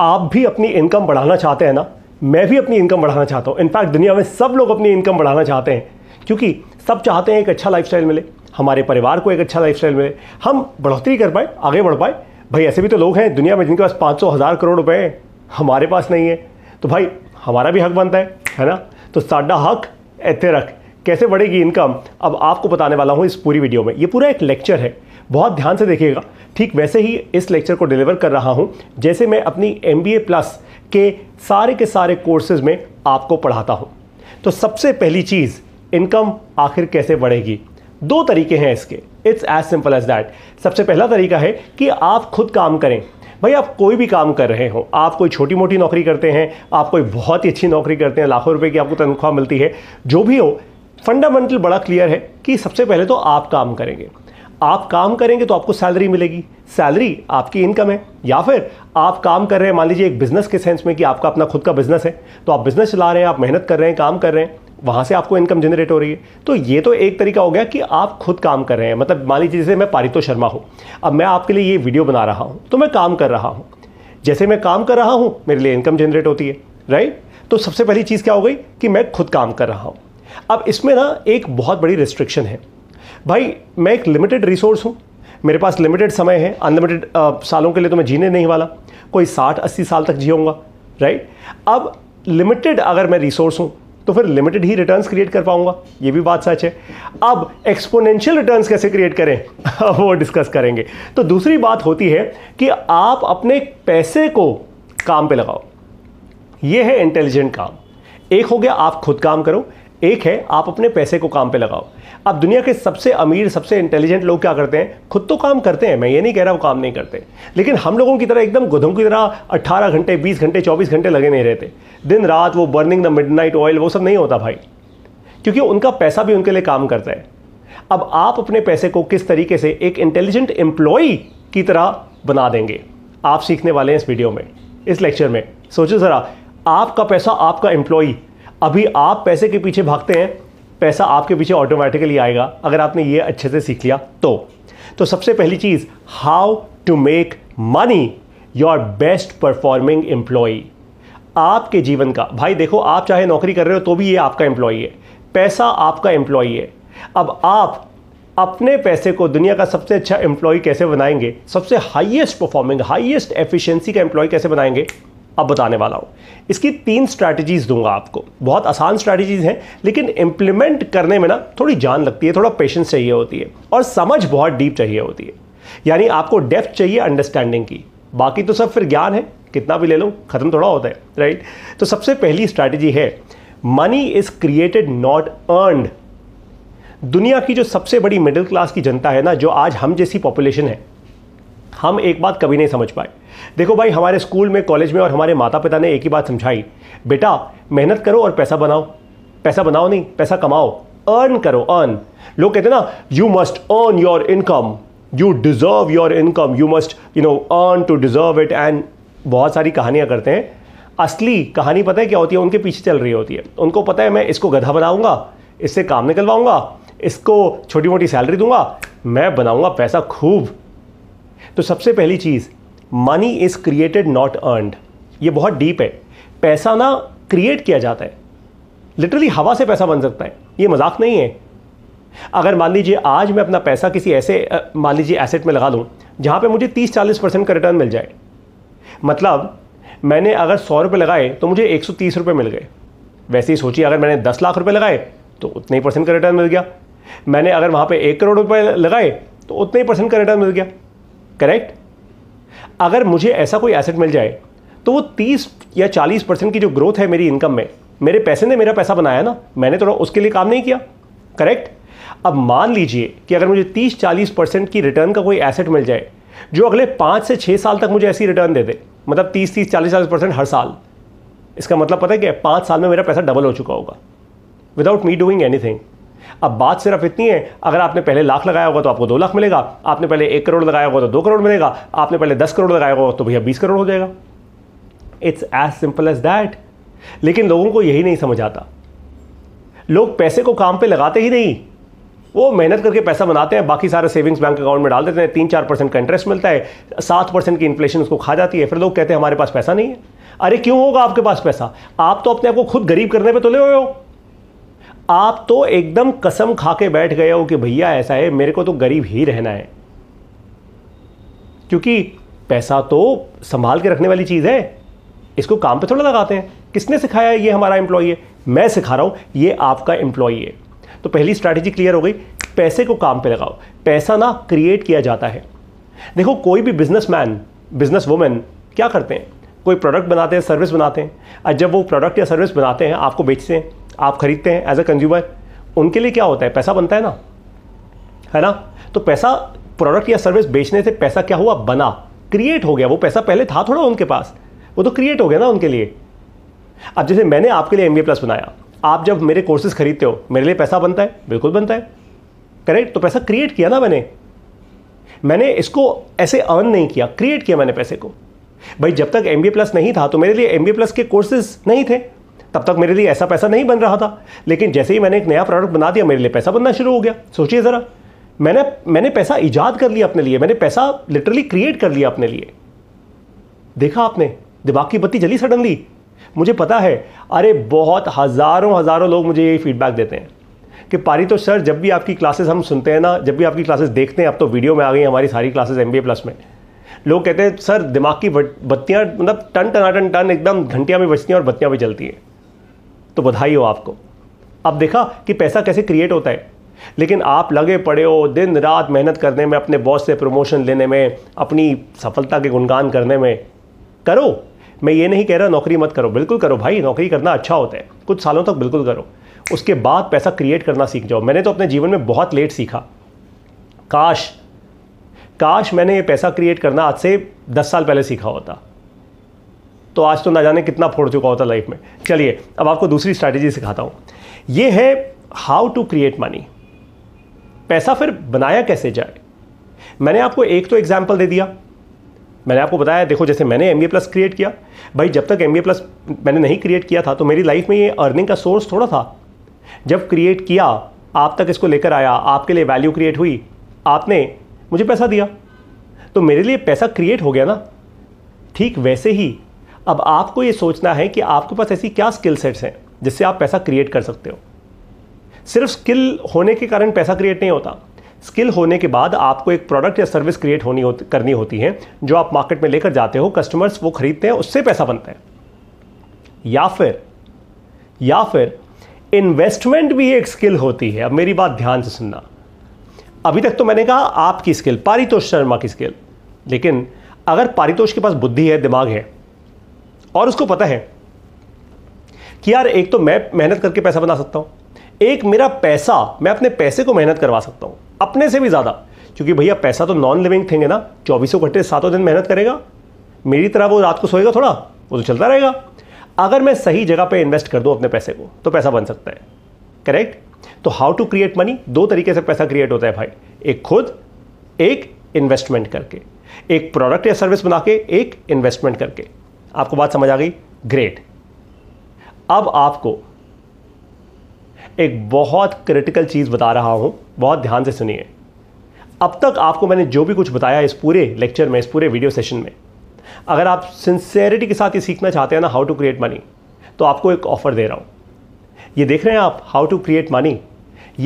आप भी अपनी इनकम बढ़ाना चाहते हैं ना मैं भी अपनी इनकम बढ़ाना चाहता हूँ इनफैक्ट दुनिया में सब लोग अपनी इनकम बढ़ाना चाहते हैं क्योंकि सब चाहते हैं एक अच्छा लाइफ मिले हमारे परिवार को एक अच्छा लाइफ मिले हम बढ़ोतरी कर पाए आगे बढ़ पाए भाई ऐसे भी तो लोग हैं दुनिया में जिनके पास पाँच सौ हज़ार करोड़ रुपए हैं हमारे पास नहीं है तो भाई हमारा भी हक बनता है है ना तो साडा हक ऐसे रख कैसे बढ़ेगी इनकम अब आपको बताने वाला हूँ इस पूरी वीडियो में ये पूरा एक लेक्चर है बहुत ध्यान से देखिएगा ठीक वैसे ही इस लेक्चर को डिलीवर कर रहा हूँ जैसे मैं अपनी एम प्लस के सारे के सारे कोर्सेज में आपको पढ़ाता हूँ तो सबसे पहली चीज़ इनकम आखिर कैसे बढ़ेगी दो तरीके हैं इसके it's as simple as that सबसे पहला तरीका है कि आप खुद काम करें भाई आप कोई भी काम कर रहे हो आप कोई छोटी मोटी नौकरी करते हैं आप कोई बहुत ही अच्छी नौकरी करते हैं लाखों रुपए की आपको तनख्वाह मिलती है जो भी हो फंडामेंटल बड़ा क्लियर है कि सबसे पहले तो आप काम करेंगे आप काम करेंगे तो आपको सैलरी मिलेगी सैलरी आपकी इनकम है या फिर आप काम कर रहे हैं मान लीजिए एक बिज़नेस के सेंस में कि आपका अपना खुद का बिज़नेस है तो आप बिज़नेस चला रहे हैं आप मेहनत कर रहे हैं काम कर रहे हैं वहाँ से आपको इनकम जनरेट हो रही है तो ये तो एक तरीका हो गया कि आप खुद काम कर रहे हैं मतलब मान लीजिए जैसे मैं पारितो शर्मा हूँ अब मैं आपके लिए ये वीडियो बना रहा हूँ तो मैं काम कर रहा हूँ जैसे मैं काम कर रहा हूँ मेरे लिए इनकम जनरेट होती है राइट तो सबसे पहली चीज़ क्या हो गई कि मैं खुद काम कर रहा हूँ अब इसमें ना एक बहुत बड़ी रिस्ट्रिक्शन है भाई मैं एक लिमिटेड रिसोर्स हूँ मेरे पास लिमिटेड समय है अनलिमिटेड सालों के लिए तो मैं जीने नहीं वाला कोई साठ अस्सी साल तक जीऊँगा राइट अब लिमिटेड अगर मैं रिसोर्स हूँ तो फिर लिमिटेड ही रिटर्न्स क्रिएट कर पाऊंगा ये भी बात सच है अब एक्सपोनेंशियल रिटर्न्स कैसे क्रिएट करें वो डिस्कस करेंगे तो दूसरी बात होती है कि आप अपने पैसे को काम पे लगाओ ये है इंटेलिजेंट काम एक हो गया आप खुद काम करो एक है आप अपने पैसे को काम पे लगाओ अब दुनिया के सबसे अमीर सबसे इंटेलिजेंट लोग क्या करते हैं खुद तो काम करते हैं मैं ये नहीं कह रहा वो काम नहीं करते लेकिन हम लोगों की तरह एकदम गुधम की तरह 18 घंटे 20 घंटे 24 घंटे लगे नहीं रहते दिन रात वो बर्निंग द मिड ऑयल वो सब नहीं होता भाई क्योंकि उनका पैसा भी उनके लिए काम करता है अब आप अपने पैसे को किस तरीके से एक इंटेलिजेंट एम्प्लॉय की तरह बना देंगे आप सीखने वाले हैं इस वीडियो में इस लेक्चर में सोचो ज़रा आपका पैसा आपका एम्प्लॉय अभी आप पैसे के पीछे भागते हैं पैसा आपके पीछे ऑटोमेटिकली आएगा अगर आपने ये अच्छे से सीख लिया तो तो सबसे पहली चीज़ how to make money your best performing employee आपके जीवन का भाई देखो आप चाहे नौकरी कर रहे हो तो भी ये आपका एम्प्लॉई है पैसा आपका एम्प्लॉई है अब आप अपने पैसे को दुनिया का सबसे अच्छा एम्प्लॉय कैसे बनाएंगे सबसे हाईएस्ट परफॉर्मिंग हाईएस्ट एफिशिएंसी का एम्प्लॉय कैसे बनाएंगे अब बताने वाला हूँ इसकी तीन स्ट्रैटेजीज़ दूंगा आपको बहुत आसान स्ट्रैटेजीज़ हैं लेकिन इम्प्लीमेंट करने में ना थोड़ी जान लगती है थोड़ा पेशेंस चाहिए होती है और समझ बहुत डीप चाहिए होती है यानी आपको डेप्थ चाहिए अंडरस्टैंडिंग की बाकी तो सब फिर ज्ञान है कितना भी ले लो ख़त्म थोड़ा होता है राइट तो सबसे पहली स्ट्रैटेजी है money is created not earned दुनिया की जो सबसे बड़ी मिडिल क्लास की जनता है ना जो आज हम जैसी पॉपुलेशन है हम एक बात कभी नहीं समझ पाए देखो भाई हमारे स्कूल में कॉलेज में और हमारे माता पिता ने एक ही बात समझाई बेटा मेहनत करो और पैसा बनाओ पैसा बनाओ नहीं पैसा कमाओ अर्न करो अर्न लोग कहते ना you must earn your income you deserve your income you must you know earn to deserve it and बहुत सारी कहानियाँ करते हैं असली कहानी पता है क्या होती है उनके पीछे चल रही होती है उनको पता है मैं इसको गधा बनाऊंगा इससे काम निकलवाऊंगा इसको छोटी मोटी सैलरी दूंगा मैं बनाऊंगा पैसा खूब तो सबसे पहली चीज़ money is created not earned ये बहुत डीप है पैसा ना क्रिएट किया जाता है लिटरली हवा से पैसा बन सकता है ये मजाक नहीं है अगर मान लीजिए आज मैं अपना पैसा किसी ऐसे मान लीजिए एसेट में लगा लूँ जहाँ पे मुझे 30-40 परसेंट का रिटर्न मिल जाए मतलब मैंने अगर सौ रुपये लगाए तो मुझे एक सौ तीस रुपये मिल गए वैसे ही सोचिए अगर मैंने दस लाख रुपये लगाए तो उतने ही परसेंट का रिटर्न मिल गया मैंने अगर वहाँ पर एक करोड़ रुपये लगाए तो उतने ही परसेंट का रिटर्न मिल गया करेक्ट अगर मुझे ऐसा कोई एसेट मिल जाए तो वो तीस या चालीस परसेंट की जो ग्रोथ है मेरी इनकम में मेरे पैसे ने मेरा पैसा बनाया ना मैंने तो उसके लिए काम नहीं किया करेक्ट अब मान लीजिए कि अगर मुझे तीस चालीस परसेंट की रिटर्न का कोई एसेट मिल जाए जो अगले पाँच से छः साल तक मुझे ऐसी रिटर्न दे दे मतलब तीस तीस चालीस चालीस परसेंट हर साल इसका मतलब पता है क्या पाँच साल में मेरा पैसा डबल हो चुका होगा विदाउट मी डूइंग एनीथिंग अब बात सिर्फ इतनी है अगर आपने पहले लाख लगाया होगा तो आपको दो लाख मिलेगा आपने पहले एक करोड़ लगाया होगा तो दो करोड़ मिलेगा आपने पहले दस करोड़ लगाया होगा तो भैया बीस करोड़ हो जाएगा it's as simple as that लेकिन लोगों को यही नहीं समझ आता लोग पैसे को काम पे लगाते ही नहीं वो मेहनत करके पैसा बनाते हैं बाकी सारे सेविंग्स बैंक अकाउंट में डाल देते हैं तीन चार परसेंट का इंटरेस्ट मिलता है सात परसेंट की इन्फ्लेशन उसको खा जाती है फिर लोग कहते हैं हमारे पास पैसा नहीं है अरे क्यों होगा आपके पास पैसा आप तो अपने आप को खुद गरीब करने पर तुले हुए हो आप तो एकदम कसम खा के बैठ गए हो कि भैया ऐसा है मेरे को तो गरीब ही रहना है क्योंकि पैसा तो संभाल के रखने वाली चीज़ है इसको काम पे थोड़ा लगाते हैं किसने सिखाया ये हमारा एम्प्लॉई है मैं सिखा रहा हूं ये आपका एम्प्लॉई है तो पहली स्ट्रैटेजी क्लियर हो गई पैसे को काम पे लगाओ पैसा ना क्रिएट किया जाता है देखो कोई भी बिजनेसमैन बिजनेस वुमेन क्या करते हैं कोई प्रोडक्ट बनाते हैं सर्विस बनाते हैं और जब वो प्रोडक्ट या सर्विस बनाते हैं आपको बेचते हैं आप खरीदते हैं एज ए कंज्यूमर उनके लिए क्या होता है पैसा बनता है ना है ना तो पैसा प्रोडक्ट या सर्विस बेचने से पैसा क्या हुआ बना क्रिएट हो गया वो पैसा पहले था थोड़ा उनके पास वो तो क्रिएट हो गया ना उनके लिए अब जैसे मैंने आपके लिए एम प्लस बनाया आप जब मेरे कोर्सेज खरीदते हो मेरे लिए पैसा बनता है बिल्कुल बनता है करेक्ट तो पैसा क्रिएट किया ना मैंने मैंने इसको ऐसे अर्न नहीं किया क्रिएट किया मैंने पैसे को भाई जब तक एम प्लस नहीं था तो मेरे लिए एम प्लस के कोर्सेज नहीं थे तब तक मेरे लिए ऐसा पैसा नहीं बन रहा था लेकिन जैसे ही मैंने एक नया प्रोडक्ट बना दिया मेरे लिए पैसा बनना शुरू हो गया सोचिए ज़रा मैंने मैंने पैसा ईजाद कर लिया अपने लिए मैंने पैसा लिटरली क्रिएट कर लिया अपने लिए देखा आपने दिमाग की बत्ती जली सडनली मुझे पता है अरे बहुत हज़ारों हज़ारों लोग मुझे यही फीडबैक देते हैं कि पारी तो सर जब भी आपकी क्लासेस हम सुनते हैं ना जब भी आपकी क्लासेस देखते हैं अब तो वीडियो में आ गई हमारी सारी क्लासेस एम प्लस में लोग कहते हैं सर दिमाग की बत्तियाँ मतलब टन टन टन एकदम घंटियाँ भी बचती हैं और बत्तियाँ भी जलती हैं तो बधाई हो आपको अब देखा कि पैसा कैसे क्रिएट होता है लेकिन आप लगे पड़े हो दिन रात मेहनत करने में अपने बॉस से प्रमोशन लेने में अपनी सफलता के गुणगान करने में करो मैं ये नहीं कह रहा नौकरी मत करो बिल्कुल करो भाई नौकरी करना अच्छा होता है कुछ सालों तक बिल्कुल करो उसके बाद पैसा क्रिएट करना सीख जाओ मैंने तो अपने जीवन में बहुत लेट सीखा काश काश मैंने ये पैसा क्रिएट करना आज से दस साल पहले सीखा होता तो आज तो ना जाने कितना फोड़ चुका होता लाइफ में चलिए अब आपको दूसरी स्ट्रैटेजी सिखाता हूँ ये है हाउ टू क्रिएट मनी पैसा फिर बनाया कैसे जाए मैंने आपको एक तो एग्जाम्पल दे दिया मैंने आपको बताया देखो जैसे मैंने एम बी प्लस क्रिएट किया भाई जब तक एम बी प्लस मैंने नहीं क्रिएट किया था तो मेरी लाइफ में ये अर्निंग का सोर्स थोड़ा था जब क्रिएट किया आप तक इसको लेकर आया आपके लिए वैल्यू क्रिएट हुई आपने मुझे पैसा दिया तो मेरे लिए पैसा क्रिएट हो गया ना ठीक वैसे ही अब आपको ये सोचना है कि आपके पास ऐसी क्या स्किल सेट्स हैं जिससे आप पैसा क्रिएट कर सकते हो सिर्फ स्किल होने के कारण पैसा क्रिएट नहीं होता स्किल होने के बाद आपको एक प्रोडक्ट या सर्विस क्रिएट होनी होती करनी होती है जो आप मार्केट में लेकर जाते हो कस्टमर्स वो खरीदते हैं उससे पैसा बनता है या फिर या फिर इन्वेस्टमेंट भी एक स्किल होती है अब मेरी बात ध्यान से सुनना अभी तक तो मैंने कहा आपकी स्किल पारितोष शर्मा की स्किल लेकिन अगर पारितोष के पास बुद्धि है दिमाग है और उसको पता है कि यार एक तो मैं मेहनत करके पैसा बना सकता हूं एक मेरा पैसा मैं अपने पैसे को मेहनत करवा सकता हूं अपने से भी ज़्यादा क्योंकि भैया पैसा तो नॉन लिविंग थिंग है ना चौबीसों घंटे सातों दिन मेहनत करेगा मेरी तरह वो रात को सोएगा थोड़ा वो तो चलता रहेगा अगर मैं सही जगह पे इन्वेस्ट कर दूं अपने पैसे को तो पैसा बन सकता है करेक्ट तो हाउ टू क्रिएट मनी दो तरीके से पैसा क्रिएट होता है भाई एक खुद एक इन्वेस्टमेंट करके एक प्रोडक्ट या सर्विस बना के एक इन्वेस्टमेंट करके आपको बात समझ आ गई ग्रेट अब आपको एक बहुत क्रिटिकल चीज़ बता रहा हूं बहुत ध्यान से सुनिए अब तक आपको मैंने जो भी कुछ बताया इस पूरे लेक्चर में इस पूरे वीडियो सेशन में अगर आप सिंसेरिटी के साथ ये सीखना चाहते हैं ना हाउ टू क्रिएट मनी तो आपको एक ऑफ़र दे रहा हूं ये देख रहे हैं आप हाउ टू क्रिएट मनी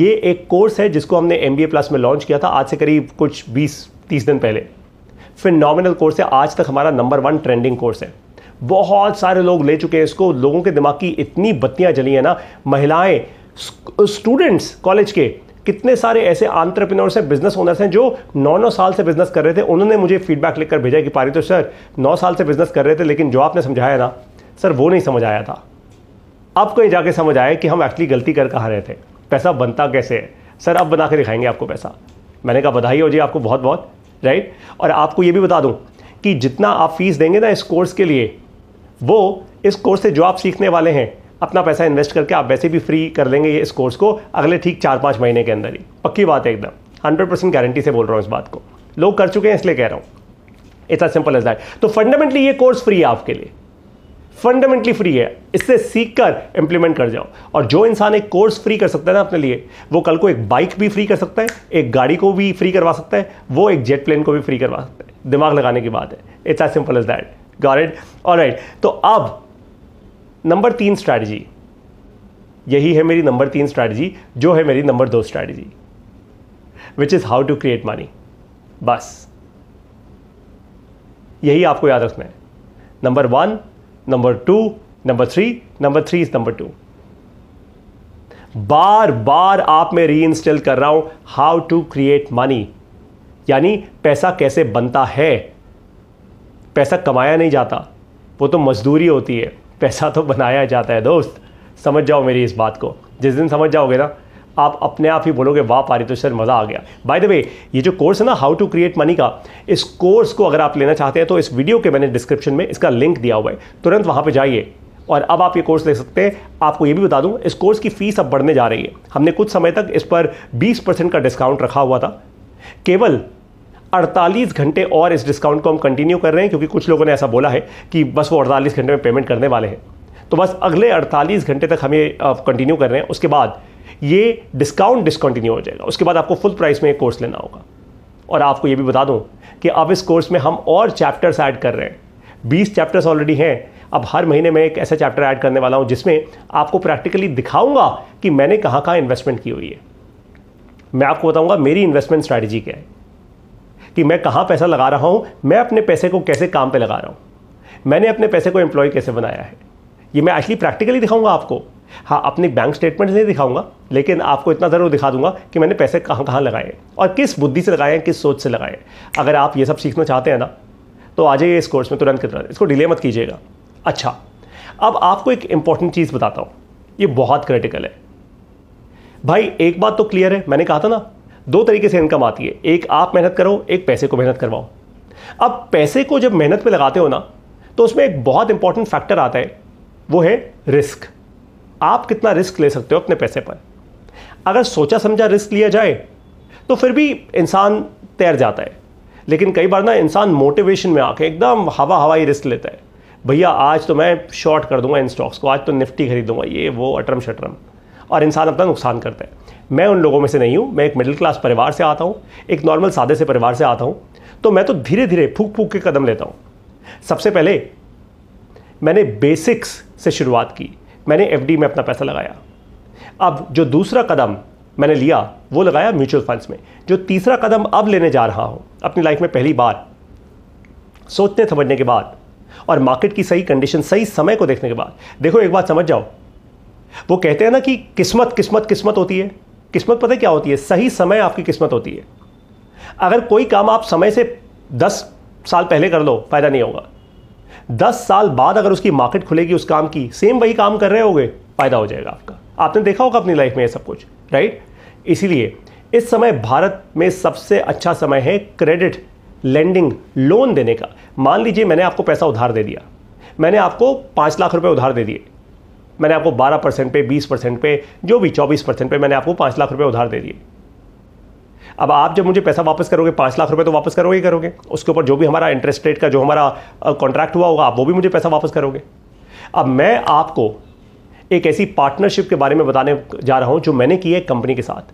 ये एक कोर्स है जिसको हमने एम बी ए प्लस में लॉन्च किया था आज से करीब कुछ बीस तीस दिन पहले फिर नॉमिनल कोर्स है आज तक हमारा नंबर वन ट्रेंडिंग कोर्स है बहुत सारे लोग ले चुके हैं इसको लोगों के दिमाग की इतनी बत्तियां जली हैं ना महिलाएं स्टूडेंट्स कॉलेज के कितने सारे ऐसे आंट्रप्रिनोर्स हैं बिजनेस ओनर्स हैं जो नौ नौ साल से बिजनेस कर रहे थे उन्होंने मुझे फीडबैक लिखकर भेजा कि पारी तो सर नौ साल से बिजनेस कर रहे थे लेकिन जो आपने समझाया ना सर वो नहीं समझ आया था अब कहीं जाके समझ आया कि हम एक्चुअली गलती कर कहा रहे थे पैसा बनता कैसे है सर अब बना के दिखाएंगे आपको पैसा मैंने कहा बधाई हो जी आपको बहुत बहुत राइट और आपको ये भी बता दूँ कि जितना आप फीस देंगे ना इस कोर्स के लिए वो इस कोर्स से जो आप सीखने वाले हैं अपना पैसा इन्वेस्ट करके आप वैसे भी फ्री कर लेंगे ये इस कोर्स को अगले ठीक चार पाँच महीने के अंदर ही पक्की बात है एकदम हंड्रेड परसेंट गारंटी से बोल रहा हूँ इस बात को लोग कर चुके हैं इसलिए कह रहा हूँ it's as simple as that तो फंडामेंटली ये कोर्स फ्री है आपके लिए फंडामेंटली फ्री है इससे सीख कर इंप्लीमेंट कर जाओ और जो इंसान एक कोर्स फ्री कर सकता है ना अपने लिए वो कल को एक बाइक भी फ्री कर सकता है एक गाड़ी को भी फ्री करवा सकता है वो एक जेट प्लेन को भी फ्री करवा सकता है दिमाग लगाने की बात है it's as simple as that got it right तो अब नंबर तीन स्ट्रैटेजी यही है मेरी नंबर तीन स्ट्रैटेजी जो है मेरी नंबर दो strategy which is how to create money बस यही आपको याद रखना है number one number two number three number three is number two बार बार आप में री इंस्टॉल कर रहा हूं हाउ टू क्रिएट मनी यानी पैसा कैसे बनता है पैसा कमाया नहीं जाता वो तो मजदूरी होती है पैसा तो बनाया जाता है दोस्त समझ जाओ मेरी इस बात को जिस दिन समझ जाओगे ना आप अपने आप ही बोलोगे वाह तो सर मज़ा आ गया बाय द वे ये जो कोर्स है ना हाउ टू क्रिएट मनी का इस कोर्स को अगर आप लेना चाहते हैं तो इस वीडियो के मैंने डिस्क्रिप्शन में इसका लिंक दिया हुआ है तुरंत वहाँ पर जाइए और अब आप ये कोर्स ले सकते हैं आपको ये भी बता दूं इस कोर्स की फ़ीस अब बढ़ने जा रही है हमने कुछ समय तक इस पर 20 परसेंट का डिस्काउंट रखा हुआ था केवल 48 घंटे और इस डिस्काउंट को हम कंटिन्यू कर रहे हैं क्योंकि कुछ लोगों ने ऐसा बोला है कि बस वो 48 घंटे में पेमेंट करने वाले हैं तो बस अगले 48 घंटे तक हमें कंटिन्यू कर रहे हैं उसके बाद ये डिस्काउंट डिसकंटिन्यू हो जाएगा उसके बाद आपको फुल प्राइस में एक कोर्स लेना होगा और आपको ये भी बता दूँ कि अब इस कोर्स में हम और चैप्टर्स ऐड कर रहे हैं बीस चैप्टर्स ऑलरेडी हैं अब हर महीने मैं एक ऐसा चैप्टर ऐड करने वाला हूँ जिसमें आपको प्रैक्टिकली दिखाऊंगा कि मैंने कहाँ कहाँ इन्वेस्टमेंट की हुई है मैं आपको बताऊँगा मेरी इन्वेस्टमेंट स्ट्रैटेजी क्या है कि मैं कहाँ पैसा लगा रहा हूँ मैं अपने पैसे को कैसे काम पर लगा रहा हूँ मैंने अपने पैसे को एम्प्लॉय कैसे बनाया है ये मैं एक्चुअली प्रैक्टिकली दिखाऊंगा आपको हाँ अपनी बैंक स्टेटमेंट्स नहीं दिखाऊंगा लेकिन आपको इतना ज़रूर दिखा दूंगा कि मैंने पैसे कहाँ कहाँ लगाए और किस बुद्धि से लगाए किस सोच से लगाए अगर आप ये सब सीखना चाहते हैं ना तो आ जाइए इस कोर्स में तुरंत कितना इसको डिले मत कीजिएगा अच्छा अब आपको एक इंपॉर्टेंट चीज़ बताता हूँ ये बहुत क्रिटिकल है भाई एक बात तो क्लियर है मैंने कहा था ना दो तरीके से इनकम आती है एक आप मेहनत करो एक पैसे को मेहनत करवाओ अब पैसे को जब मेहनत पे लगाते हो ना तो उसमें एक बहुत इंपॉर्टेंट फैक्टर आता है वो है रिस्क आप कितना रिस्क ले सकते हो अपने पैसे पर अगर सोचा समझा रिस्क लिया जाए तो फिर भी इंसान तैर जाता है लेकिन कई बार ना इंसान मोटिवेशन में आके एकदम हवा हवाई रिस्क लेता है भैया आज तो मैं शॉर्ट कर दूंगा इन स्टॉक्स को आज तो निफ्टी खरीदूंगा ये वो अटरम शटरम और इंसान अपना नुकसान करता है मैं उन लोगों में से नहीं हूँ मैं एक मिडिल क्लास परिवार से आता हूँ एक नॉर्मल सादे से परिवार से आता हूँ तो मैं तो धीरे धीरे फूक फूक के कदम लेता हूँ सबसे पहले मैंने बेसिक्स से शुरुआत की मैंने एफ में अपना पैसा लगाया अब जो दूसरा कदम मैंने लिया वो लगाया म्यूचुअल फंड्स में जो तीसरा कदम अब लेने जा रहा हूँ अपनी लाइफ में पहली बार सोचने समझने के बाद और मार्केट की सही कंडीशन सही समय को देखने के बाद देखो एक बात समझ जाओ वो कहते हैं ना कि किस्मत किस्मत किस्मत होती है किस्मत पता क्या होती है सही समय आपकी किस्मत होती है अगर कोई काम आप समय से दस साल पहले कर लो फायदा नहीं होगा दस साल बाद अगर उसकी मार्केट खुलेगी उस काम की सेम वही काम कर रहे होगे फायदा हो जाएगा आपका आपने देखा होगा अपनी लाइफ में ये सब कुछ राइट इसीलिए इस समय भारत में सबसे अच्छा समय है क्रेडिट लेंडिंग लोन देने का मान लीजिए मैंने आपको पैसा उधार दे दिया मैंने आपको पाँच लाख रुपए उधार दे दिए मैंने आपको 12 परसेंट पे 20 परसेंट पे जो भी 24 परसेंट पे मैंने आपको पाँच लाख रुपए उधार दे दिए अब आप जब मुझे पैसा वापस करोगे पाँच लाख रुपए तो वापस करोगे ही करोगे उसके ऊपर जो भी हमारा इंटरेस्ट रेट का जो हमारा कॉन्ट्रैक्ट हुआ होगा आप वो भी मुझे पैसा वापस करोगे अब मैं आपको एक ऐसी पार्टनरशिप के बारे में बताने जा रहा हूँ जो मैंने की है कंपनी के साथ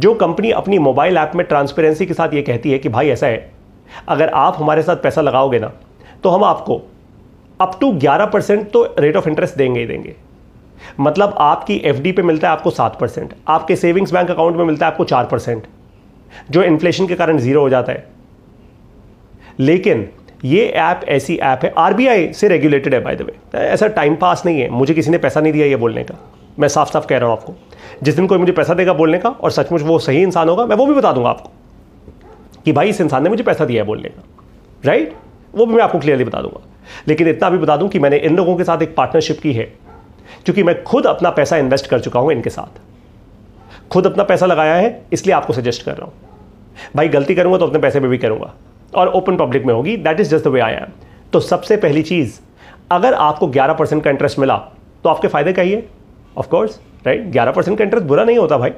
जो कंपनी अपनी मोबाइल ऐप में ट्रांसपेरेंसी के साथ ये कहती है कि भाई ऐसा है अगर आप हमारे साथ पैसा लगाओगे ना तो हम आपको अप टू 11 परसेंट तो रेट ऑफ इंटरेस्ट देंगे ही देंगे मतलब आपकी एफ पे मिलता है आपको सात परसेंट आपके सेविंग्स बैंक अकाउंट में मिलता है आपको चार परसेंट जो इन्फ्लेशन के कारण ज़ीरो हो जाता है लेकिन ये ऐप ऐसी ऐप है आरबीआई से रेगुलेटेड है बाय द वे ऐसा टाइम पास नहीं है मुझे किसी ने पैसा नहीं दिया ये बोलने का मैं साफ साफ कह रहा हूँ आपको जिस दिन कोई मुझे पैसा देगा बोलने का और सचमुच वो सही इंसान होगा मैं वो भी बता दूंगा आपको कि भाई इस इंसान ने मुझे पैसा दिया है बोलने का राइट right? वो भी मैं आपको क्लियरली बता दूंगा लेकिन इतना भी बता दूं कि मैंने इन लोगों के साथ एक पार्टनरशिप की है क्योंकि मैं खुद अपना पैसा इन्वेस्ट कर चुका हूं इनके साथ खुद अपना पैसा लगाया है इसलिए आपको सजेस्ट कर रहा हूं भाई गलती करूंगा तो अपने पैसे में भी करूंगा और ओपन पब्लिक में होगी that is just the way I am तो सबसे पहली चीज अगर आपको 11 परसेंट का इंटरेस्ट मिला तो आपके फायदे का ही है ऑफकोर्स राइट ग्यारह परसेंट का इंटरेस्ट बुरा नहीं होता भाई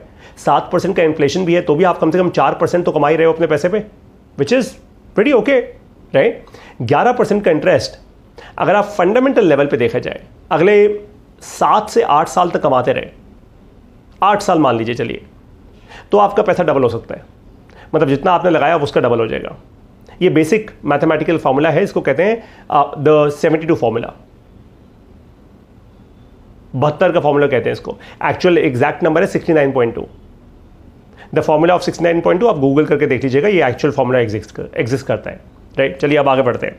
सात परसेंट का इन्फ्लेशन भी है तो भी आप कम से कम चार परसेंट तो कमा ही रहे हो अपने पैसे पे which is very okay right ग्यारह परसेंट का इंटरेस्ट अगर आप फंडामेंटल लेवल पे देखा जाए अगले सात से आठ साल तक कमाते रहे आठ साल मान लीजिए चलिए तो आपका पैसा डबल हो सकता है मतलब जितना आपने लगाया उसका डबल हो जाएगा ये बेसिक मैथमेटिकल फॉर्मूला है इसको कहते हैं द सेवेंटी टू फार्मूला बहत्तर का फॉर्मूला कहते हैं इसको एक्चुअल एग्जैक्ट नंबर है sixty nine point two the formula of sixty nine point two आप गूगल करके देख लीजिएगा ये एक्चुअल फॉर्मूला एग्जिस्ट एग्जिस्ट करता है राइट चलिए अब आगे बढ़ते हैं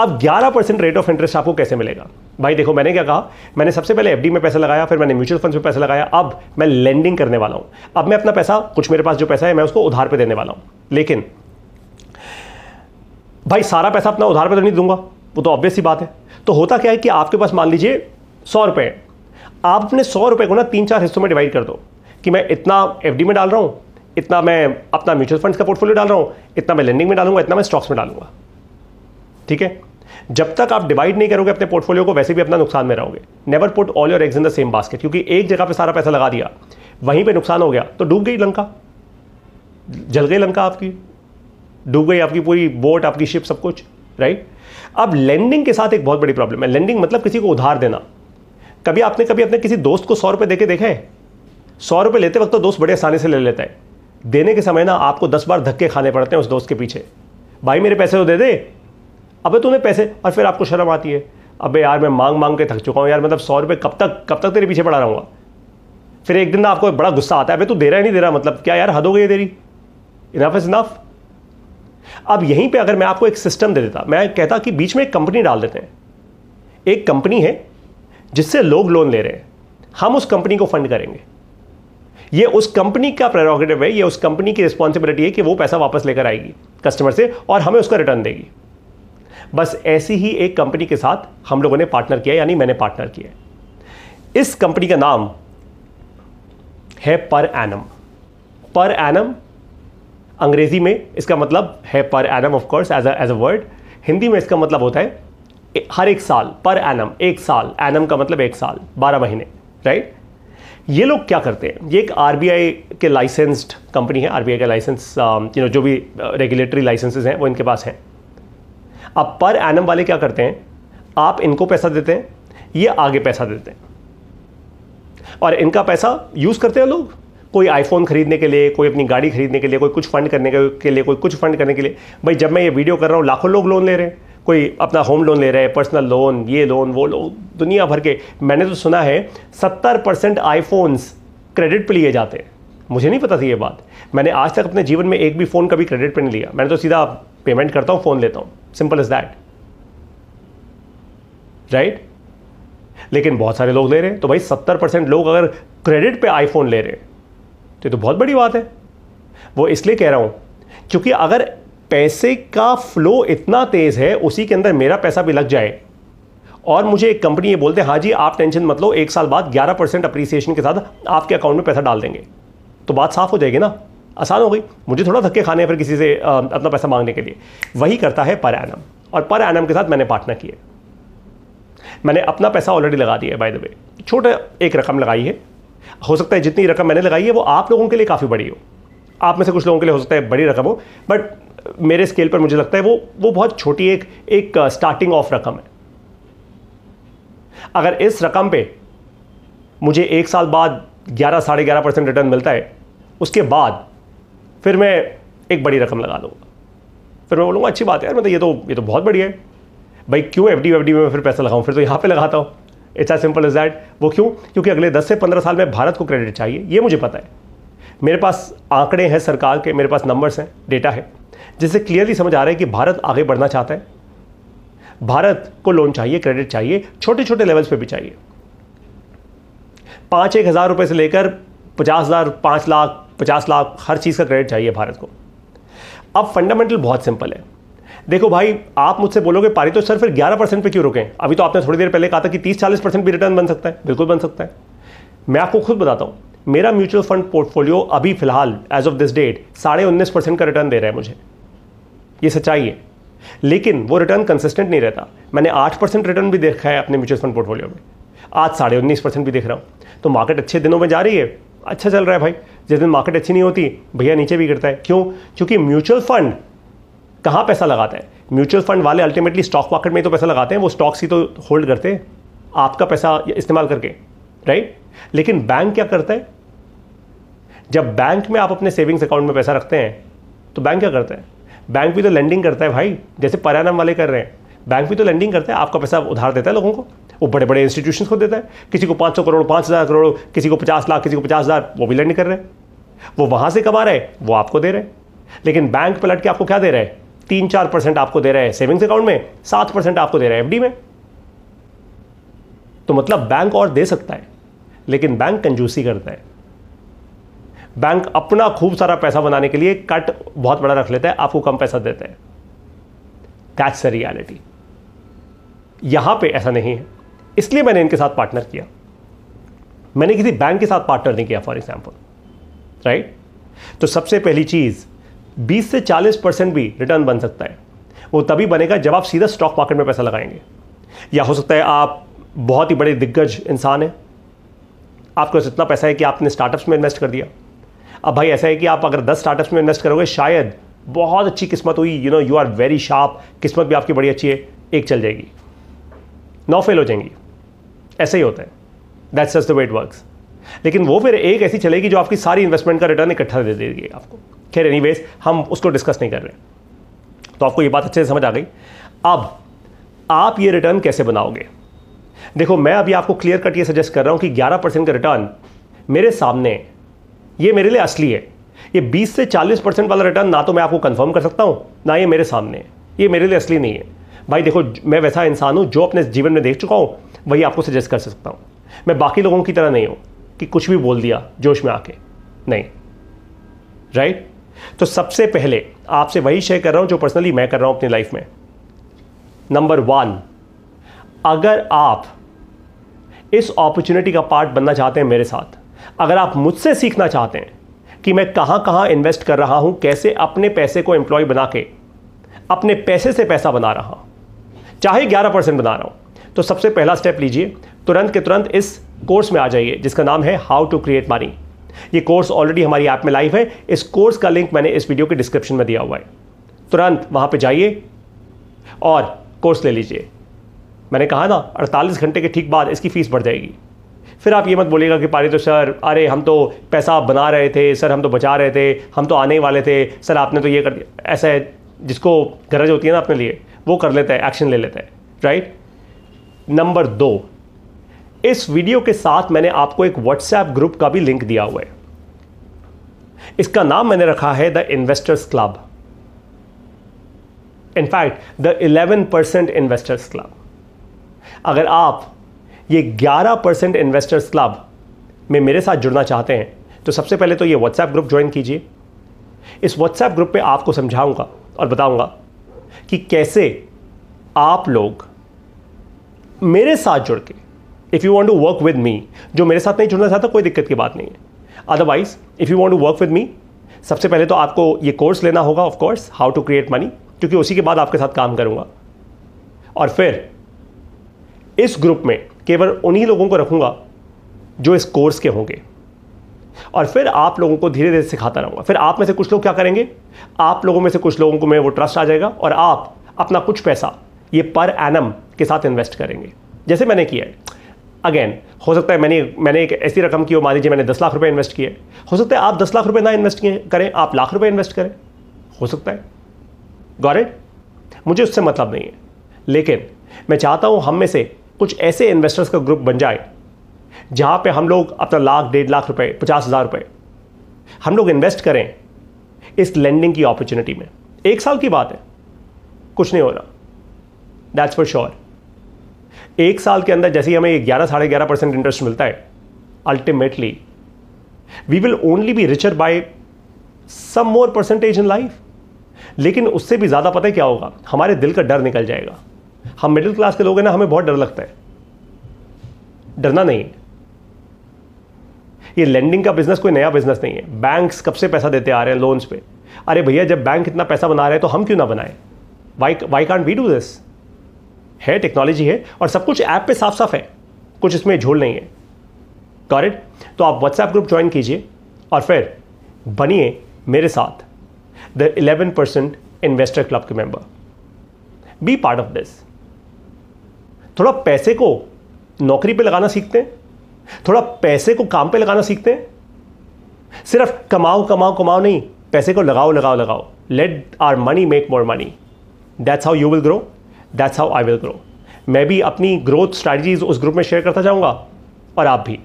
अब 11 परसेंट रेट ऑफ इंटरेस्ट आपको कैसे मिलेगा भाई देखो मैंने क्या कहा मैंने सबसे पहले एफडी में पैसा लगाया फिर मैंने म्यूचुअल फंड्स में पैसा लगाया अब मैं लैंडिंग करने वाला हूं अब मैं अपना पैसा कुछ मेरे पास जो पैसा है मैं उसको उधार पर देने वाला हूं लेकिन भाई सारा पैसा अपना उधार पर तो नहीं दूंगा वो तो ऑब्वियस ही बात है तो होता क्या है कि आपके पास मान लीजिए सौ रुपए आप अपने सौ रुपए को ना तीन चार हिस्सों में डिवाइड कर दो कि मैं इतना एफडी में डाल रहा हूं इतना मैं अपना म्यूचुअल फंड्स का पोर्टफोलियो डाल रहा हूँ इतना मैं लेंडिंग में डालूंगा इतना मैं स्टॉक्स में डालूंगा ठीक है जब तक आप डिवाइड नहीं करोगे अपने पोर्टफोलियो को वैसे भी अपना नुकसान में रहोगे never put all your eggs in the same basket क्योंकि एक जगह पर सारा पैसा लगा दिया वहीं पर नुकसान हो गया तो डूब गई लंका जल गई लंका आपकी डूब गई आपकी पूरी बोट आपकी शिप सब कुछ राइट अब लैंडिंग के साथ एक बहुत बड़ी प्रॉब्लम है लैंडिंग मतलब किसी को उधार देना कभी आपने कभी अपने किसी दोस्त को सौ रुपए दे के देखे सौ रुपए लेते वक्त तो दोस्त बड़े आसानी से ले लेता है देने के समय ना आपको दस बार धक्के खाने पड़ते हैं उस दोस्त के पीछे भाई मेरे पैसे तो दे दे अबे तूने पैसे और फिर आपको शर्म आती है अबे यार मैं मांग मांग के थक चुका हूँ यार मतलब सौ रुपये कब तक कब तक तेरे पीछे पड़ा रहूँगा फिर एक दिन ना आपको बड़ा गुस्सा आता है अबे तू दे रहा है नहीं दे रहा मतलब क्या यार हद हो गई तेरी इनफ इज इनफ अब यहीं पे अगर मैं आपको एक सिस्टम दे देता मैं कहता कि बीच में एक कंपनी डाल देते हैं एक कंपनी है जिससे लोग लोन ले रहे हैं हम उस कंपनी को फंड करेंगे ये उस कंपनी का प्रेरोगेटिव है ये उस कंपनी की रिस्पॉन्सिबिलिटी है कि वो पैसा वापस लेकर आएगी कस्टमर से और हमें उसका रिटर्न देगी बस ऐसी ही एक कंपनी के साथ हम लोगों ने पार्टनर किया यानी मैंने पार्टनर किया इस कंपनी का नाम है पर एनम पर एनम अंग्रेजी में इसका मतलब है per annum of course as as a word Hindi में इसका मतलब होता है हर एक साल पर एनम एक साल एनम का मतलब एक साल बारह महीने राइट ये लोग क्या करते हैं ये एक आर के लाइसेंस्ड कंपनी है आर का लाइसेंस यू नो जो भी रेगुलेटरी uh, लाइसेंसेज हैं वो इनके पास हैं अब पर एनम वाले क्या करते हैं आप इनको पैसा देते हैं ये आगे पैसा देते हैं और इनका पैसा यूज़ करते हैं लोग कोई आईफोन खरीदने के लिए कोई अपनी गाड़ी खरीदने के लिए कोई कुछ फंड करने के लिए कोई कुछ फंड करने के लिए भाई जब मैं ये वीडियो कर रहा हूँ लाखों लोग लोन ले रहे हैं कोई अपना होम लोन ले रहे हैं पर्सनल लोन ये लोन वो लोन दुनिया भर के मैंने तो सुना है सत्तर परसेंट आईफोन्स क्रेडिट पर लिए जाते हैं मुझे नहीं पता थी ये बात मैंने आज तक अपने जीवन में एक भी फ़ोन कभी क्रेडिट पर नहीं लिया मैंने तो सीधा पेमेंट करता हूँ फ़ोन लेता हूँ सिंपल इज़ दैट राइट लेकिन बहुत सारे लोग ले रहे हैं तो भाई सत्तर परसेंट लोग अगर क्रेडिट पे आईफोन ले रहे हैं तो ये तो बहुत बड़ी बात है वो इसलिए कह रहा हूं क्योंकि अगर पैसे का फ्लो इतना तेज़ है उसी के अंदर मेरा पैसा भी लग जाए और मुझे एक कंपनी ये बोलते हैं हाँ जी आप टेंशन मत लो एक साल बाद 11 परसेंट अप्रिसिएशन के साथ आपके अकाउंट में पैसा डाल देंगे तो बात साफ हो जाएगी ना आसान हो गई मुझे थोड़ा धक्के खाने फिर किसी से अपना पैसा मांगने के लिए वही करता है पर एनम और पर एनम के साथ मैंने पार्टनर किए मैंने अपना पैसा ऑलरेडी लगा दिया है बाय द वे छोटा एक रकम लगाई है हो सकता है जितनी रकम मैंने लगाई है वो आप लोगों के लिए काफ़ी बड़ी हो आप में से कुछ लोगों के लिए हो सकता है बड़ी रकम हो बट uh, मेरे स्केल पर मुझे लगता है वो वो बहुत छोटी एक एक स्टार्टिंग uh, ऑफ रकम है अगर इस रकम पे मुझे एक साल बाद ग्यारह साढ़े ग्यारह परसेंट रिटर्न मिलता है उसके बाद फिर मैं एक बड़ी रकम लगा दूंगा फिर मैं बोलूँगा अच्छी बात है यार मतलब ये तो ये तो बहुत बढ़िया है भाई क्यों एफ डी एफ डी में फिर पैसा लगाऊँ फिर तो यहाँ पे लगाता हूँ it's as simple as that वो क्यों क्योंकि अगले दस से पंद्रह साल में भारत को क्रेडिट चाहिए ये मुझे पता है मेरे पास आंकड़े हैं सरकार के मेरे पास नंबर्स हैं डेटा है जिससे क्लियरली समझ आ रहा है कि भारत आगे बढ़ना चाहता है भारत को लोन चाहिए क्रेडिट चाहिए छोटे छोटे लेवल्स पे भी चाहिए पाँच एक हज़ार रुपये से लेकर पचास हज़ार पाँच लाख पचास लाख हर चीज़ का क्रेडिट चाहिए भारत को अब फंडामेंटल बहुत सिंपल है देखो भाई आप मुझसे बोलोगे पारी तो सर फिर 11 परसेंट पर क्यों रुकें अभी तो आपने थोड़ी देर पहले कहा था कि 30-40 परसेंट भी रिटर्न बन सकता है बिल्कुल बन सकता है मैं आपको खुद बताता हूँ मेरा म्यूचुअल फंड पोर्टफोलियो अभी फिलहाल एज ऑफ दिस डेट साढ़े उन्नीस परसेंट का रिटर्न दे रहा है मुझे ये सच्चाई है लेकिन वो रिटर्न कंसिस्टेंट नहीं रहता मैंने आठ परसेंट रिटर्न भी देखा है अपने म्यूचुअल फंड पोर्टफोलियो में आज साढ़े उन्नीस परसेंट भी देख रहा हूँ तो मार्केट अच्छे दिनों में जा रही है अच्छा चल रहा है भाई जिस दिन मार्केट अच्छी नहीं होती भैया नीचे भी गिरता है क्यों क्योंकि म्यूचुअल फंड कहाँ पैसा लगाता है म्यूचुअल फंड वाले अल्टीमेटली स्टॉक मार्केट में ही तो पैसा लगाते हैं वो स्टॉक्स ही तो होल्ड करते हैं आपका पैसा इस्तेमाल करके राइट लेकिन बैंक क्या करता है जब बैंक में आप अपने सेविंग्स अकाउंट में पैसा रखते हैं तो बैंक क्या करता है बैंक भी तो लैंडिंग करता है भाई जैसे पर्यानम वाले कर रहे हैं बैंक भी तो लैंडिंग करता है आपका पैसा उधार देता है लोगों को वो बड़े बड़े इंस्टीट्यूशन को देता है किसी को पाँच सौ करोड़ पाँच हज़ार करोड़ किसी को पचास लाख किसी को पचास हज़ार वो भी लेंड कर रहे हैं वो वहाँ से कमा रहे हैं वो आपको दे रहे हैं लेकिन बैंक पलट के आपको क्या दे रहे हैं तीन चार परसेंट आपको दे रहा है सेविंग्स अकाउंट में सात परसेंट आपको दे रहा है एफडी में तो मतलब बैंक और दे सकता है लेकिन बैंक कंजूसी करता है बैंक अपना खूब सारा पैसा बनाने के लिए कट बहुत बड़ा रख लेता है आपको कम पैसा देता है दैट्स अ रियलिटी यहां पे ऐसा नहीं है इसलिए मैंने इनके साथ पार्टनर किया मैंने किसी बैंक के साथ पार्टनर नहीं किया फॉर एग्जाम्पल राइट तो सबसे पहली चीज 20 से 40 परसेंट भी रिटर्न बन सकता है वो तभी बनेगा जब आप सीधा स्टॉक मार्केट में पैसा लगाएंगे या हो सकता है आप बहुत ही बड़े दिग्गज इंसान हैं आपके पास इतना पैसा है कि आपने स्टार्टअप्स में इन्वेस्ट कर दिया अब भाई ऐसा है कि आप अगर दस स्टार्टअप्स में इन्वेस्ट करोगे शायद बहुत अच्छी किस्मत हुई you know you are very sharp किस्मत भी आपकी बड़ी अच्छी है एक चल जाएगी नौ फेल हो जाएंगी ऐसे ही होता है that's just the way it work लेकिन वो फिर एक ऐसी चलेगी जो आपकी सारी इन्वेस्टमेंट का रिटर्न इकट्ठा दे देगी आपको खैर एनी हम उसको डिस्कस नहीं कर रहे तो आपको ये बात अच्छे से समझ आ गई अब आप ये रिटर्न कैसे बनाओगे देखो मैं अभी आपको क्लियर कट ये सजेस्ट कर रहा हूं कि ग्यारह परसेंट का रिटर्न मेरे सामने ये मेरे लिए असली है ये बीस से चालीस परसेंट वाला रिटर्न ना तो मैं आपको कंफर्म कर सकता हूं ना ये मेरे सामने ये मेरे लिए असली नहीं है भाई देखो मैं वैसा इंसान हूं जो अपने जीवन में देख चुका हूं वही आपको सजेस्ट कर सकता हूं मैं बाकी लोगों की तरह नहीं हूं कि कुछ भी बोल दिया जोश में आके नहीं राइट तो सबसे पहले आपसे वही शेयर कर रहा हूं जो पर्सनली मैं कर रहा हूं अपनी लाइफ में नंबर वन अगर आप इस अपॉर्चुनिटी का पार्ट बनना चाहते हैं मेरे साथ अगर आप मुझसे सीखना चाहते हैं कि मैं कहां कहां इन्वेस्ट कर रहा हूं कैसे अपने पैसे को एम्प्लॉय बना के अपने पैसे से पैसा बना रहा चाहे ग्यारह परसेंट बना रहा हूं तो सबसे पहला स्टेप लीजिए तुरंत के तुरंत इस कोर्स में आ जाइए जिसका नाम है हाउ टू क्रिएट मनी ये कोर्स ऑलरेडी हमारी ऐप में लाइव है इस कोर्स का लिंक मैंने इस वीडियो के डिस्क्रिप्शन में दिया हुआ है तुरंत वहां पर जाइए और कोर्स ले लीजिए मैंने कहा ना अड़तालीस घंटे के ठीक बाद इसकी फ़ीस बढ़ जाएगी फिर आप ये मत बोलिएगा कि पारी तो सर अरे हम तो पैसा बना रहे थे सर हम तो बचा रहे थे हम तो आने ही वाले थे सर आपने तो ये कर दिया ऐसा है जिसको गरज होती है ना अपने लिए वो कर लेता है एक्शन ले लेता है राइट नंबर दो इस वीडियो के साथ मैंने आपको एक व्हाट्सएप ग्रुप का भी लिंक दिया हुआ है इसका नाम मैंने रखा है the investors club in fact the eleven percent investors club अगर आप ये 11 परसेंट इन्वेस्टर्स क्लब में मेरे साथ जुड़ना चाहते हैं तो सबसे पहले तो ये व्हाट्सएप ग्रुप ज्वाइन कीजिए इस व्हाट्सएप ग्रुप पे आपको समझाऊंगा और बताऊंगा कि कैसे आप लोग मेरे साथ जुड़ के if you want to work with me जो मेरे साथ नहीं जुड़ना चाहता कोई दिक्कत की बात नहीं है otherwise if you want to work with me सबसे पहले तो आपको ये कोर्स लेना होगा of course how to create money क्योंकि उसी के बाद आपके साथ काम करूंगा और फिर इस ग्रुप में केवल उन्हीं लोगों को रखूंगा जो इस कोर्स के होंगे और फिर आप लोगों को धीरे धीरे सिखाता रहूंगा फिर आप में से कुछ लोग क्या करेंगे आप लोगों में से कुछ लोगों को में वो ट्रस्ट आ जाएगा और आप अपना कुछ पैसा ये पर एनम के साथ इन्वेस्ट करेंगे जैसे मैंने किया है अगेन हो सकता है मैंने मैंने एक ऐसी रकम की हो मान लीजिए मैंने दस लाख रुपए इन्वेस्ट किए हो सकता है आप दस लाख रुपए ना इन्वेस्ट करें आप लाख रुपए इन्वेस्ट करें हो सकता है गॉरेड मुझे उससे मतलब नहीं है लेकिन मैं चाहता हूं हम में से कुछ ऐसे इन्वेस्टर्स का ग्रुप बन जाए जहाँ पे हम लोग अपना लाख डेढ़ लाख रुपए पचास हज़ार रुपये हम लोग इन्वेस्ट करें इस लैंडिंग की अपॉर्चुनिटी में एक साल की बात है कुछ नहीं हो रहा दैट्स फॉर श्योर एक साल के अंदर जैसे ही हमें ग्यारह साढ़े ग्यारह परसेंट इंटरेस्ट मिलता है ultimately we will only be richer by some more percentage in life लेकिन उससे भी ज़्यादा पता है क्या होगा हमारे दिल का डर निकल जाएगा हम मिडिल क्लास के लोग हैं ना हमें बहुत डर लगता है डरना नहीं है ये लैंडिंग का बिजनेस कोई नया बिजनेस नहीं है बैंक्स कब से पैसा देते आ रहे हैं लोन्स पे अरे भैया जब बैंक इतना पैसा बना रहे हैं तो हम क्यों ना बनाएं why why can't we do this है टेक्नोलॉजी है और सब कुछ ऐप पे साफ साफ है कुछ इसमें झोल नहीं है कॉरेट तो आप व्हाट्सएप ग्रुप ज्वाइन कीजिए और फिर बनिए मेरे साथ the eleven percent investor club के member be part of this थोड़ा पैसे को नौकरी पे लगाना सीखते हैं थोड़ा पैसे को काम पे लगाना सीखते हैं सिर्फ कमाओ कमाओ कमाओ नहीं पैसे को लगाओ लगाओ लगाओ let our money make more money that's how you will grow that's how I will grow मैं भी अपनी ग्रोथ स्ट्रैटेजीज उस ग्रुप में शेयर करता जाऊंगा और आप भी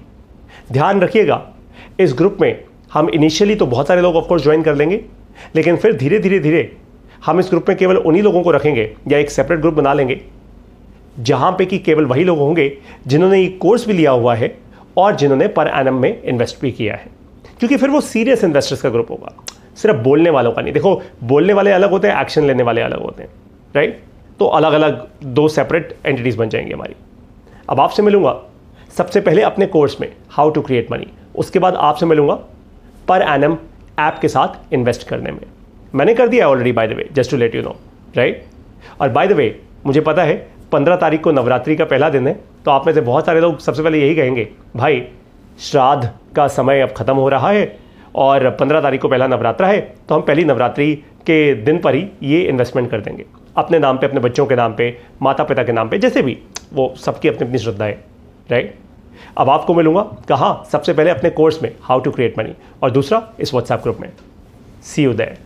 ध्यान रखिएगा इस ग्रुप में हम इनिशियली तो बहुत सारे लोग ऑफकोर्स ज्वाइन कर लेंगे लेकिन फिर धीरे धीरे धीरे हम इस ग्रुप में केवल उन्हीं लोगों को रखेंगे या एक सेपरेट ग्रुप बना लेंगे जहाँ पे कि केवल वही लोग होंगे जिन्होंने ये कोर्स भी लिया हुआ है और जिन्होंने पर एन में इन्वेस्ट भी किया है क्योंकि फिर वो सीरियस इन्वेस्टर्स का ग्रुप होगा सिर्फ बोलने वालों का नहीं देखो बोलने वाले अलग होते हैं एक्शन लेने वाले अलग होते हैं राइट तो अलग अलग दो सेपरेट एंटिटीज़ बन जाएंगी हमारी अब आपसे मिलूंगा सबसे पहले अपने कोर्स में हाउ टू क्रिएट मनी उसके बाद आपसे मिलूंगा पर एन ऐप के साथ इन्वेस्ट करने में मैंने कर दिया already by the way just to let you know right और बाय द वे मुझे पता है पंद्रह तारीख को नवरात्रि का पहला दिन है तो आप में से बहुत सारे लोग सबसे पहले यही कहेंगे भाई श्राद्ध का समय अब ख़त्म हो रहा है और पंद्रह तारीख को पहला नवरात्रा है तो हम पहली नवरात्रि के दिन पर ही ये इन्वेस्टमेंट कर देंगे अपने नाम पे अपने बच्चों के नाम पे माता पिता के नाम पे जैसे भी वो सबकी अपनी अपनी श्रद्धा है राइट अब आपको मिलूंगा कहाँ सबसे पहले अपने कोर्स में हाउ टू क्रिएट मनी और दूसरा इस व्हाट्सएप ग्रुप में सी यू दैट